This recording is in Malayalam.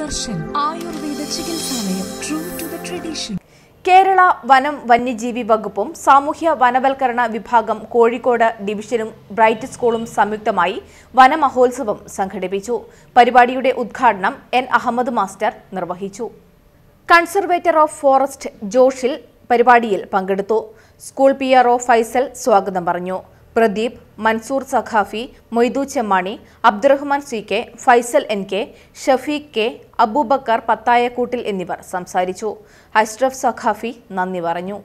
Darshan Ayurveda true to the tradition Kerala വനം വന്യജീവി വകുപ്പും സാമൂഹ്യ വനവൽക്കരണ വിഭാഗം കോഴിക്കോട് ഡിവിഷനും ബ്രൈറ്റ് സ്കൂളും സംയുക്തമായി വനമഹോത്സവം സംഘടിപ്പിച്ചു പരിപാടിയുടെ ഉദ്ഘാടനം എൻ അഹമ്മദ് മാസ്റ്റർ നിർവഹിച്ചു കൺസർവേറ്റർ ഓഫ് ഫോറസ്റ്റ് ജോഷിൽ പരിപാടിയിൽ പങ്കെടുത്തു സ്കൂൾ പി ആർ ഫൈസൽ സ്വാഗതം പറഞ്ഞു Pradeep Mansoor Saqafi Moidu Chemmani Abdurahman C K Faisal N K Shafeeq K Abubakar Pathayakkoottil എന്നിവർ സംസാരിച്ചു അഷ്റഫ് സഖാഫി നന്ദി പറഞ്ഞു